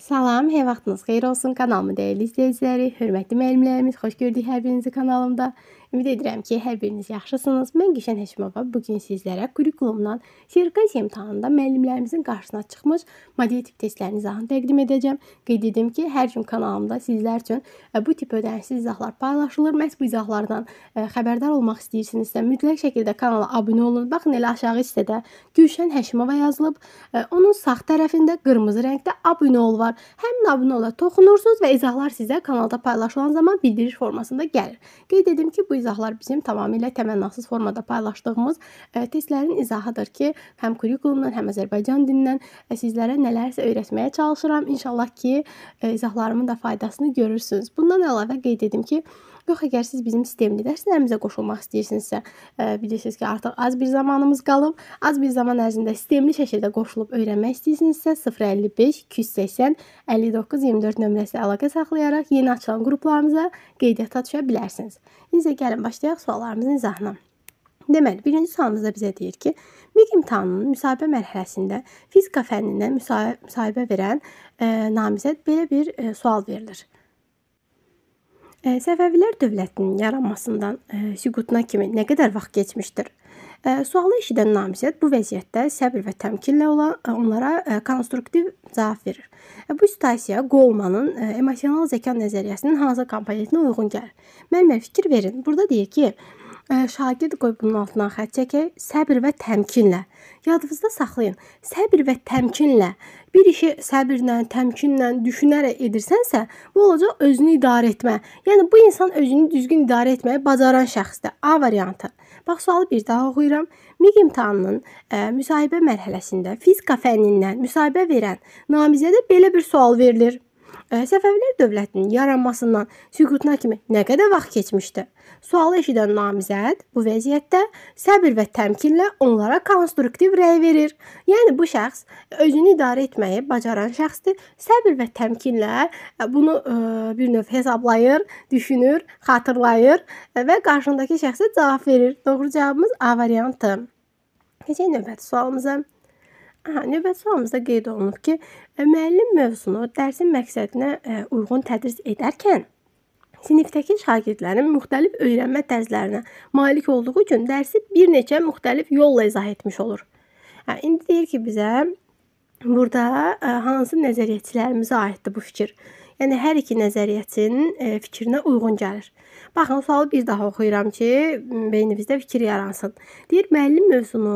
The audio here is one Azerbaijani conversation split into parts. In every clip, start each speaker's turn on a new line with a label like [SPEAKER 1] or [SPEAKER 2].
[SPEAKER 1] Salam, hər vaxtınız xeyir olsun. Kanalımın dəyərli izləyiciləri, hörmətli müəllimlərimiz, xoş gördük hər birinizi kanalımda. Ümid edirəm ki, hər biriniz yaxşısınız. Mən Güşən Həşimova bu gün sizlərə kurikulumdan serkaz imtahanında müəllimlərimizin qarşısına çıxmış model tip testlərin izahını təqdim edəcəm. Qeyd edim ki, hər gün kanalımda sizlər üçün e, bu tip ödənişsiz izahlar paylaşılır. Məhz bu izahlardan e, xəbərdar olmaq istəyirsinizsə, mütləq şəkildə kanala abunə olun. Baxın elə aşağı hissədə Güşən Həşimova yazılıb. E, onun sağ tərəfində qırmızı rəngdə abunə ol var. Həmin abunə ola toxunursunuz və izahlar sizə kanalda paylaşılan zaman bildiriş formasında gəlir. Qeyd edim ki, bu izahlar bizim tamamilə təmənnasız formada paylaşdığımız e, testlərin izahıdır ki, həm kurikulumdan, həm Azərbaycan dilindən e, sizlərə nələrsə öyrətməyə çalışıram. İnşallah ki, e, izahlarımın da faydasını görürsüz. Bundan əlavə qeyd etdim ki, Yox əgər siz bizim sistemli dərslərimizə qoşulmaq istəyirsinizsə, e, bilirsiniz ki, artıq az bir zamanımız qalıb. Az bir zaman ərzində sistemli şəkildə qoşulub öyrənmək istəyirsinizsə, 055 280 59 24 nömrəsi ilə əlaqə saxlayaraq yeni açılan qruplarımıza qeydiyyata düşə bilərsiniz. İndi gəlin başlayaq suallarımızın izahına. Deməli, birinci sualımızda bizə deyir ki, MİQ imtahanının müsahibə mərhələsində fizika fənnindən müsahibə verən e, namizəd belə bir e, sual verilir. Səfəvilər dövlətinin yaranmasından e, süqutuna kimi nə qədər vaxt keçmişdir? E, sualı eşidən namizəd bu vəziyyətdə səbr və təmkinlə olan e, onlara konstruktiv cavab verir. Bu situasiya Golemanın emosional zəka nəzəriyyəsinin hansı komponentinə uyğun gəlir? Müəllimə fikir verin. Burada deyir ki, Şagird qoy bunun altından xətt çəkək. Səbir və təmkinlə. Yadınızda saxlayın. Səbir və təmkinlə bir işi səbirlə, təmkinlə düşünərək edirsənsə, bu olacaq özünü idarə etmə. Yəni bu insan özünü düzgün idarə etməyi bacaran şəxsdir. A variantı. Bax sualı bir daha oxuyuram. MİQ imtahanının e, müsahibə mərhələsində fizika fənnindən müsahibə verən namizədə belə bir sual verilir. Səfəvilər dövlətinin yaranmasından süqutuna kimi nə qədər vaxt keçmişdi? Sualı eşidən namizəd bu vəziyyətdə səbir və təmkinlə onlara konstruktiv rəy verir. Yəni bu şəxs özünü idarə etməyi bacaran şəxsdir. Səbir və təmkinlə bunu bir növ hesablayır, düşünür, xatırlayır və qarşındakı şəxsə cavab verir. Doğru cavabımız A variantı. Keçək növbəti sualımıza. Aha, növbəti sualımızda qeyd olunub ki, e, müəllim mövzunu dərsin məqsədinə e, uyğun tədris edərkən sinifdəki şagirdlərin müxtəlif öyrənmə tərzlərinə malik olduğu üçün dərsi bir neçə müxtəlif yolla izah etmiş olur. Hə, indi deyir ki, bizə burada hansı nəzəriyyəçilərimizə aiddir bu fikir? Yəni hər iki nəzəriyyəçinin e, fikrinə uyğun gəlir. Baxın, sualı bir daha oxuyuram ki, beyninizdə fikir yaransın. Deyir, müəllim mövzunu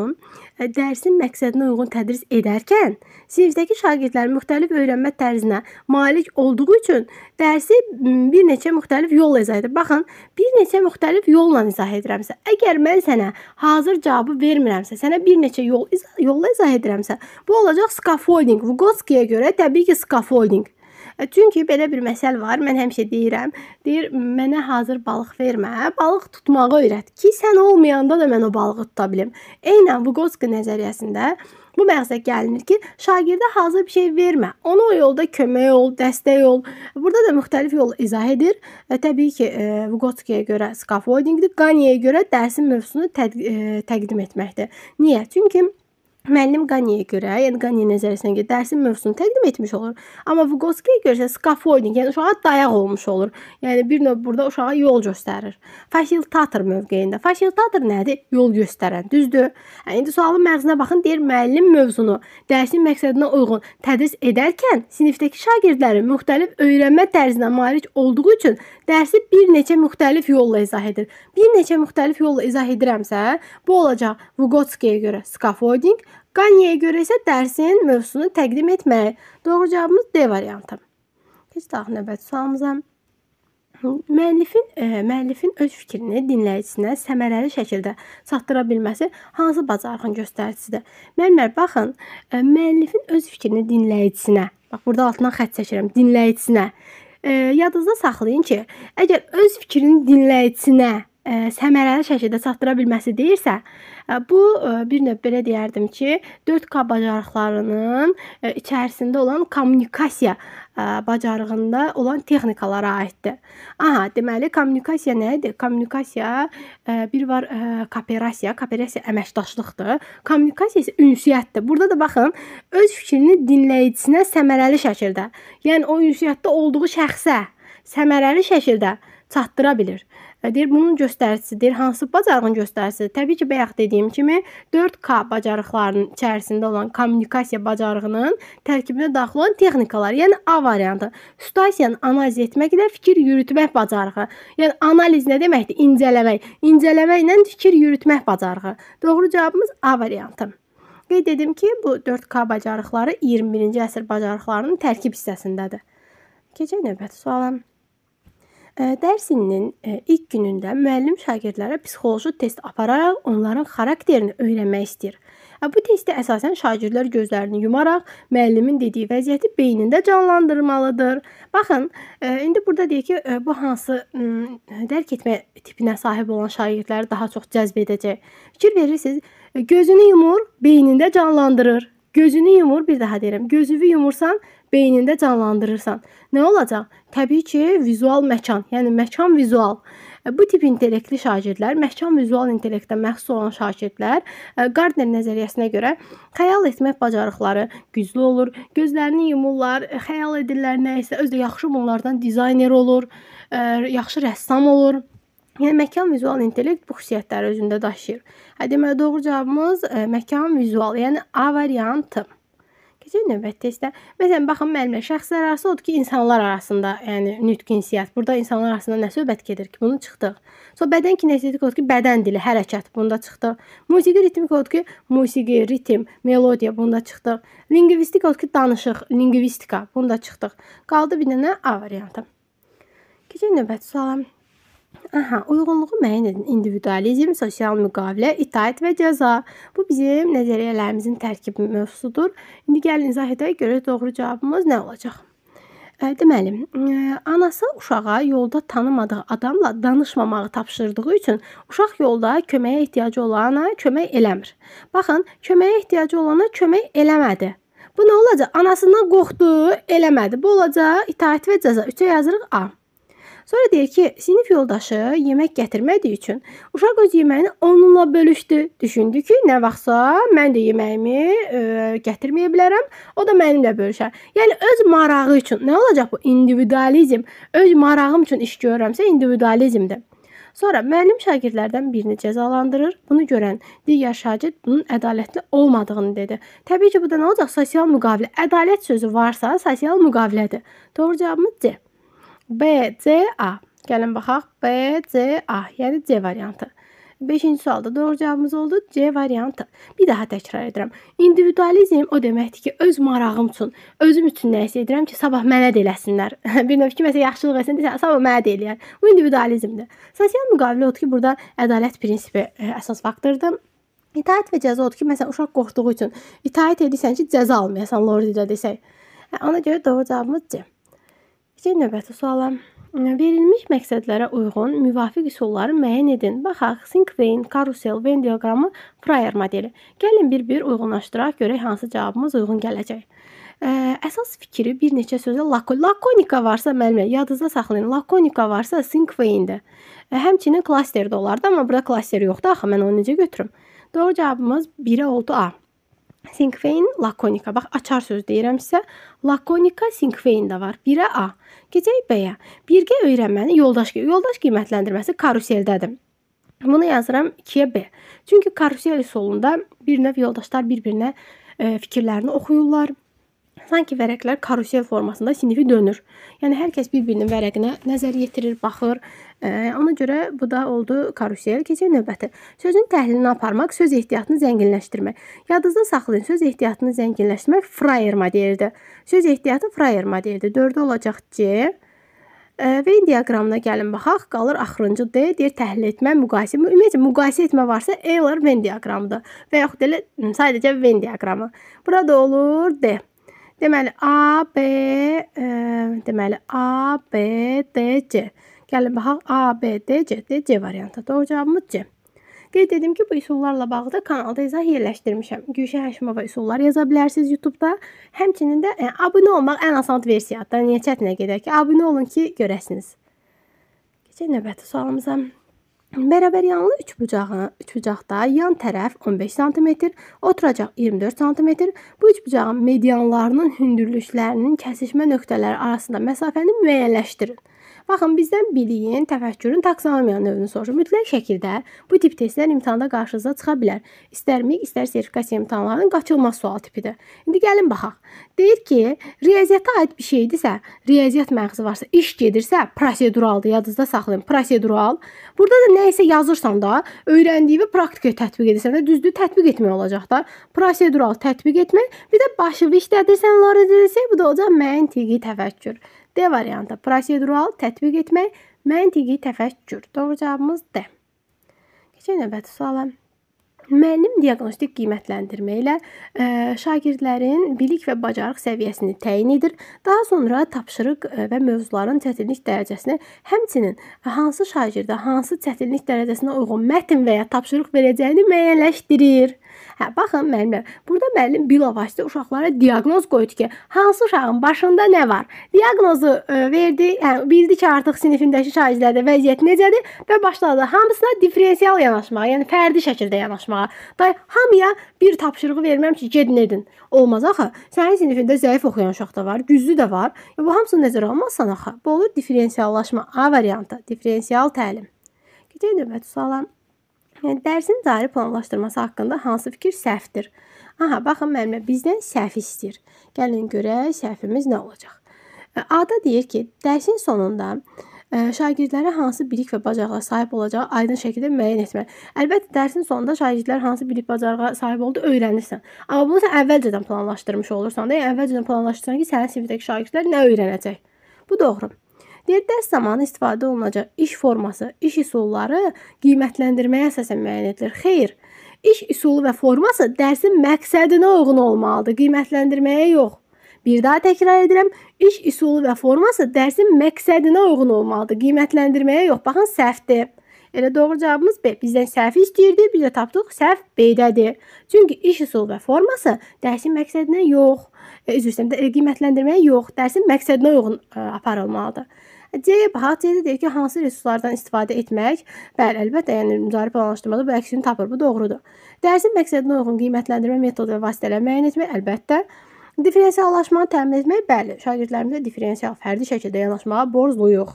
[SPEAKER 1] e, dərsin məqsədinə uyğun tədris edərkən, sinifdəki şagirdlərin müxtəlif öyrənmə tərzinə malik olduğu üçün dərsi bir neçə müxtəlif yolla izah edir. Baxın, bir neçə müxtəlif yolla izah edirəmsə, əgər mən sənə hazır cavabı vermirəmsə, sənə bir neçə yol izah, yolla izah edirəmsə, bu olacaq scaffolding. Vygotskyyə görə təbii ki, scaffolding. E, çünki belə bir məsəl var, mən həmişə deyirəm. Deyir, mənə hazır balıq vermə, balıq tutmağı öyrət ki, sən olmayanda da mən o balığı tuta bilim. Eynən Vygotsky nəzəriyyəsində Bu məqsədə gəlinir ki, şagirdə hazır bir şey vermə. Ona o yolda kömək ol, dəstək ol. Burada da müxtəlif yol izah edir. Və e, təbii ki, Vygotskyyə e, görə scaffoldingdir, Qaniyə görə dərsin mövzusunu təqdim etməkdir. Niyə? Çünki Müəllim Qaniyə görə, yəni Qaniyə nəzəriyyəsinə görə dərsin mövzusunu təqdim etmiş olur. Amma Vygotskiyə görə isə scaffolding, yəni uşağa dayaq olmuş olur. Yəni bir növ burada uşağa yol göstərir. Fasilitator mövqeyində. Fasilitator nədir? Yol göstərən, düzdür? Yəni indi sualın məğzinə baxın, deyir müəllim mövzunu dərsin məqsədinə uyğun tədris edərkən sinifdəki şagirdlərin müxtəlif öyrənmə tərzinə malik olduğu üçün dərsi bir neçə müxtəlif yolla izah edir. Bir neçə müxtəlif yolla izah edirəmsə, bu olacaq Vygotskiyə görə scaffolding Qaniyə görə isə dərsin mövzusunu təqdim etmək. Doğru cavabımız D variantı. Keçdək növbəti sualımıza. Müəllifin e, müəllifin öz fikrini dinləyicisinə səmərəli şəkildə çatdıra bilməsi hansı bacarığın göstəricisidir? Müəllimlər baxın, e, müəllifin öz fikrini dinləyicisinə, bax burada altından xətt çəkirəm, dinləyicisinə. E, yadınızda saxlayın ki, əgər öz fikrini dinləyicisinə səmərəli şəkildə çatdıra bilməsi deyilsə, bu bir növ belə deyərdim ki, 4K bacarıqlarının içərisində olan kommunikasiya bacarığında olan texnikalara aiddir. Aha, deməli kommunikasiya nə idi? Kommunikasiya bir var kooperasiya, kooperasiya əməkdaşlıqdır. Kommunikasiya isə ünsiyyətdir. Burada da baxın, öz fikrini dinləyicisinə səmərəli şəkildə, yəni o ünsiyyətdə olduğu şəxsə səmərəli şəkildə çatdıra bilir. Deyir, bunun göstəricisidir, hansı bacarığın göstəricisidir? Təbii ki, bayaq dediyim kimi 4K bacarıqlarının içərisində olan kommunikasiya bacarığının tərkibinə daxil olan texnikalar, yəni A variantı. Situasiyanı analiz etməklə fikir yürütmək bacarığı. Yəni analiz nə deməkdir? İncələmək. İncələməklə fikir yürütmək bacarığı. Doğru cavabımız A variantı. Qeyd edim ki, bu 4K bacarıqları 21-ci əsr bacarıqlarının tərkib hissəsindədir. Keçək növbəti suala. Dərsinin e, ilk günündə müəllim şagirdlərə psixoloji test apararaq onların xarakterini öyrənmək istəyir. Bu testdə əsasən şagirdlər gözlərini yumaraq müəllimin dediyi vəziyyəti beynində canlandırmalıdır. Baxın, e, indi burada deyək ki, e, bu hansı dərk etmə tipinə sahib olan şagirdləri daha çox cəzb edəcək. Fikir verirsiniz, gözünü yumur, beynində canlandırır. Gözünü yumur, bir daha deyirəm, gözünü yumursan, beynində canlandırırsan. Nə olacaq? Təbii ki, vizual məkan, yəni məkan vizual. E, bu tip intellektli şagirdlər, məkan vizual intellektə məxsus olan şagirdlər e, Gardner nəzəriyyəsinə görə xəyal etmək bacarıqları güclü olur, gözlərini yumurlar, e, xəyal edirlər nə isə, özü də yaxşı bunlardan dizayner olur, yaxşı rəssam olur. Yəni məkan vizual intellekt bu xüsusiyyətləri özündə daşıyır. Hə deməli doğru cavabımız məkan vizual, yəni A variantı. Keçək növbət testə. Məsələn, baxın müəllimə, şəxslər arası odur ki, insanlar arasında, yəni nitq insiyyət. Burada insanlar arasında nə söhbət gedir ki, bunu çıxdıq. Sonra bədən kinestetik odur ki, bədən dili, hərəkət bunda çıxdıq. Musiqi ritmik odur ki, musiqi, ritm, melodiya bunda çıxdıq. Lingvistik odur ki, danışıq, lingvistika bunda çıxdıq. Qaldı bir dənə A variantı. Keçək növbəti suala. Aha, uyğunluğu müəyyən edin. İndividualizm, sosial müqavilə, itaət və cəza. Bu bizim nəzəriyyələrimizin tərkib mövzusudur. İndi gəlin izah edək görək doğru cavabımız nə olacaq. E, deməli, e, anası uşağa yolda tanımadığı adamla danışmamağı tapşırdığı üçün uşaq yolda köməyə ehtiyacı olana kömək eləmir. Baxın, köməyə ehtiyacı olana kömək eləmədi. Bu nə olacaq? Anasından qorxdu, eləmədi. Bu olacaq itaət və cəza. 3-ə yazırıq A. Sonra deyir ki, sinif yoldaşı yemək gətirmədiyi üçün uşaq öz yeməyini onunla bölüşdü. Düşündü ki, nə vaxtsa mən də yeməyimi ə, e, gətirməyə bilərəm, o da mənimlə bölüşər. Yəni öz marağı üçün nə olacaq bu individualizm? Öz marağım üçün iş görürəmsə individualizmdir. Sonra müəllim şagirdlərdən birini cəzalandırır. Bunu görən digər şagird bunun ədalətli olmadığını dedi. Təbii ki, bu da nə olacaq? Sosial müqavilə. Ədalət sözü varsa, sosial müqavilədir. Doğru cavabımız C. B, C, A. Gəlin baxaq. B, C, A, yəni C variantı. 5-ci sualda doğru cavabımız oldu C variantı. Bir daha təkrar edirəm. İndividualizm o deməkdir ki, öz marağım üçün, özüm üçün nə isə edirəm ki, sabah mənə də eləsinlər. bir növ ki, məsələn, yaxşılıq etsin desə, sabah mənə də eləyər. Bu individualizmdir. Sosial müqavilə odur ki, burada ədalət prinsipi ə, e, əsas faktordur. İtaət və cəza odur ki, məsələn, uşaq qorxduğu üçün itaət edirsən ki, cəza almayasan, Lord deyə desək. E, ona görə doğru cavabımız C. Test növbəti suala. Verilmiş məqsədlərə uyğun müvafiq üsulları müəyyən edin. Baxaq, Sinkvein, karusel, Venn diaqramı, Fryer modeli. Gəlin bir-bir uyğunlaşdıraq, görək hansı cavabımız uyğun gələcək. Ə, əsas fikri bir neçə sözlə lako lakonika varsa müəllimə yadınızda saxlayın. Lakonika varsa Sinkveindir. Həmçinin klaster də olardı, amma burada klaster yoxdur axı mən onu necə götürüm? Doğru cavabımız 1-ə oldu A. Sinkvein, lakonika. Bax, açar söz deyirəmsə, lakonika, sinkvein də var. Birə A. Keçək B-yə. Birgə öyrənməni yoldaş yoldaş qiymətləndirməsi karuseldədir. Bunu yazıram 2-yə B. Çünki karusel üsulunda bir növ yoldaşlar bir-birinə e, fikirlərini oxuyurlar. Sanki vərəqlər karusel formasında sinfi dönür. Yəni hər kəs bir-birinin vərəqinə nəzər yetirir, baxır. E, ona görə bu da oldu karusel. Keçək növbəti. Sözün təhlilini aparmaq, söz ehtiyatını zənginləşdirmək. Yadınızda saxlayın, söz ehtiyatını zənginləşdirmək frayerma deyirdi. Söz ehtiyatı frayerma deyirdi. 4-də olacaq C. Venn diaqramına gəlin baxaq. Qalır axırıncı D, deyir təhlil etmə, müqayisə. Ümumiyyətlə müqayisə etmə varsa, Euler Venn diaqramıdır və yaxud elə sadəcə Venn diaqramı. Burada olur D. Deməli A, B, ə, e, deməli A, B, D, C. Gəlin baxaq A, B, D, C, D, C variantı. Doğru cavabımız C. Qeyd edim ki, bu üsullarla bağlı da kanalda izah yerləşdirmişəm. Güşə Həşimova üsullar yaza bilərsiniz YouTube-da. Həmçinin də ə, e, abunə olmaq ən asan versiyadır. Niyə çətinə gedər ki, abunə olun ki, görəsiniz. Keçək növbəti sualımıza. Bərabəryanlı üçbucağı, üçbucaqda yan tərəf 15 sm, oturacaq 24 sm. Bu üçbucağın medianlarının hündürlüklərinin kəsişmə nöqtələri arasında məsafəni müəyyənləşdirin. Baxın, bizdən biliyin, təfəkkürün taksonomiya növünü soruşur. Mütləq şəkildə bu tip testlər imtahanda qarşınıza çıxa bilər. İstər MİQ, istər sertifikasiya imtahanlarının qaçılmaz sual tipidir. İndi gəlin baxaq. Deyir ki, riyaziyyata aid bir şeydirsə, riyaziyyat məğzi varsa, iş gedirsə, proseduraldır, yadınızda saxlayın. Prosedural. Burada da nə isə yazırsan da, öyrəndiyini praktikaya tətbiq edirsən də, düzdür, tətbiq etmək olacaq da. Prosedural tətbiq etmək, bir də başıvi işlədirsən, onları dedirsən, bu da olacaq məntiqi təfəkkür. D variantı prosedural tətbiq etmək, məntiqi təfəkkür. Doğru cavabımız D. Keçək növbəti suala. Müəllim diaqnostik qiymətləndirmə ilə ə, e, şagirdlərin bilik və bacarıq səviyyəsini təyin edir. Daha sonra tapşırıq e, və mövzuların çətinlik dərəcəsini, həmçinin hansı şagirdə hansı çətinlik dərəcəsinə uyğun mətn və ya tapşırıq verəcəyini müəyyənləşdirir. Hə, baxın müəllimlər, burada müəllim bilavasitə uşaqlara diaqnoz qoydu ki, hansı uşağın başında nə var. Diaqnozu e, verdi, yəni bildi ki, artıq sinifindəki şagirdlərdə vəziyyət necədir və başladı hamısına differensial yanaşmağa, yəni fərdi şəkildə yanaşmağa. Day hamıya bir tapşırığı verməm ki, gedin edin. Olmaz axı. Sənin sinifində zəif oxuyan uşaq da var, güclü də var. Bu hamısını nəzərə almasan axı, bu olur differensiallaşma A variantı, differensial təlim. Gedək növbəti suala. Yəni dərsin cari planlaşdırması haqqında hansı fikir səhvdir? Aha, baxın müəllimə bizdən səhv istəyir. Gəlin görək səhvimiz nə olacaq. E, A-da deyir ki, dərsin sonunda e, şagirdlərə hansı bilik və bacarığa sahib olacağı aydın şəkildə müəyyən etmək. Əlbəttə dərsin sonunda şagirdlər hansı bilik bacarığa sahib oldu öyrənirsən. Amma bunu sən əvvəlcədən planlaşdırmış olursan da, yəni əvvəlcədən planlaşdırırsan ki, sənin sinifdəki şagirdlər nə öyrənəcək. Bu doğru. Derdəst zamanı istifadə olunacaq iş forması, iş üsulları qiymətləndirməyə əsasən müəyyən edilir. Xeyr, iş üsulu və forması dərsin məqsədinə uyğun olmalıdır, qiymətləndirməyə yox. Bir daha təkrar edirəm, iş üsulu və forması dərsin məqsədinə uyğun olmalıdır, qiymətləndirməyə yox. Baxın, səhvdir. Elə doğru cavabımız B. Bizdən səhvi istəyirdi, biz də tapdıq səhv B-dədir. Çünki iş üsulu və forması dərsin məqsədinə yox, e, üzr istəyirəm, e, qiymətlendirməyə yox, dərsin məqsədinə uyğun e, aparılmalıdır. C e, baxaq. C-də deyir ki, hansı resurslardan istifadə etmək? Bəli, əlbəttə, yəni müzarib planlaşdırmada bu əksini tapır. Bu doğrudur. Dərsin məqsədinə uyğun qiymətləndirmə metodu və vasitələr müəyyən etmək əlbəttə. Differensiallaşmanı təmin etmək, bəli, şagirdlərimizə differensial fərdi şəkildə yanaşmağa borcluyuq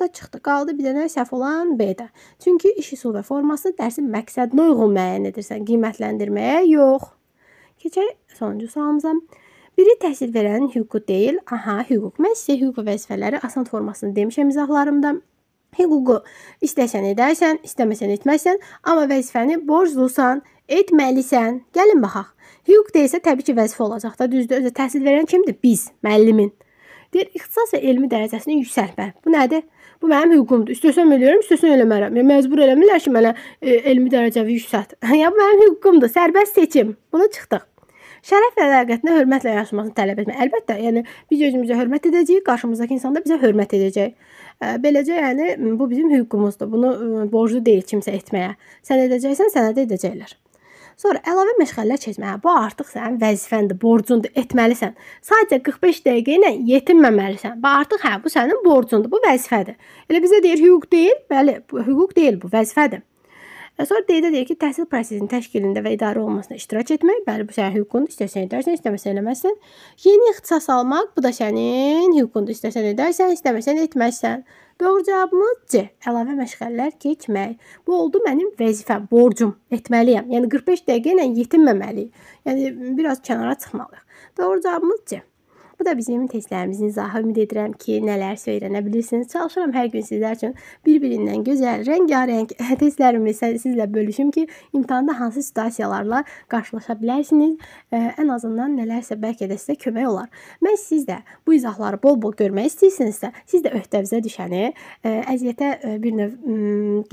[SPEAKER 1] da çıxdı. Qaldı bir dənə səhv olan B-də. Çünki iş üsulu və forması dərsin məqsədinə uyğun müəyyən edirsən, qiymətləndirməyə yox. Keçək sonuncu sualımıza. Biri təhsil verənin hüququ deyil, aha, hüquq. Mən sizə hüquq vəzifələri asan formasını demişəm izahlarımda. Hüququ istəsən edərsən, istəməsən etməzsən, amma vəzifəni borclusan, etməlisən. Gəlin baxaq. Hüquq deyilsə təbii ki, vəzifə olacaq da, düzdür? Özə təhsil verən kimdir? Biz, müəllimin. Deyir, ixtisas və elmi dərəcəsini yüksəltmə. Bu nədir? Bu mənim hüququmdur. İstəsəm eləyirəm, istəsəm eləmərəm. Ya məcbur eləmirlər ki, mənə e, elmi dərəcəvi yüksəlt. ya bu mənim hüququmdur. Sərbəst seçim. Buna çıxdıq şərəf və ləyaqətinə hörmətlə yanaşmasını tələb etmək. Əlbəttə, yəni biz özümüzə hörmət edəcəyik, qarşımızdakı insan da bizə hörmət edəcək. Beləcə, yəni bu bizim hüququmuzdur. Bunu borclu deyil kimsə etməyə. Sən edəcəksən, sənə də edəcəklər. Sonra əlavə məşğələlər keçməyə. Hə, bu artıq sənin vəzifəndir, borcundur, etməlisən. Sadəcə 45 dəqiqə ilə yetinməməlisən. Bu artıq hə, bu sənin borcundur, bu vəzifədir. Elə bizə deyir hüquq deyil, bəli, bu hüquq deyil, bu vəzifədir. Və sonra qeydə deyir ki, təhsil prosesinin təşkilində və idarə olunmasına iştirak etmək, bəli, bu sənin hüququndur, istəsən edərsən, istəməsən eləməzsən. Yeni ixtisas almaq, bu da sənin hüququndur, istəsən edərsən, istəməsən etməzsən. Doğru cavabımız C. Əlavə məşğələlər keçmək. Bu oldu mənim vəzifəm, borcum, etməliyəm. Yəni 45 dəqiqə ilə yetinməməliyik. Yəni biraz kənara çıxmalıyıq. Doğru cavabımız C. Bu da bizim testlərimizin izahı. Ümid edirəm ki, nələr öyrənə bilirsiniz. Çalışıram hər gün sizlər üçün bir-birindən gözəl, rəngarəng testlərimi sizlə bölüşüm ki, imtahanda hansı situasiyalarla qarşılaşa bilərsiniz. Ən azından nələrsə bəlkə də sizə kömək olar. Mən siz də bu izahları bol-bol görmək istəyirsinizsə, siz də öhdəvizə düşəni, əziyyətə bir növ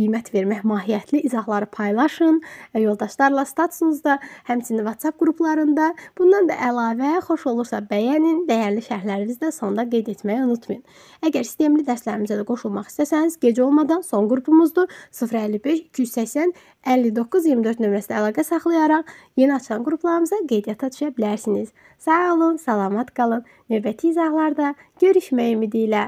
[SPEAKER 1] qiymət vermək mahiyyətli izahları paylaşın yoldaşlarla statusunuzda, həmçinin WhatsApp qruplarında. Bundan da əlavə xoş olursa bəyənin, dəyişin dəyərli şərhlərinizi də sonda qeyd etməyi unutmayın. Əgər sistemli dərslərimizə də qoşulmaq istəsəniz, gec olmadan son qrupumuzdur 055 280 59 24 nömrəsinə əlaqə saxlayaraq yeni açılan qruplarımıza qeydiyyata düşə bilərsiniz. Sağ olun, salamat qalın. Növbəti izahlarda görüşmək ümidi ilə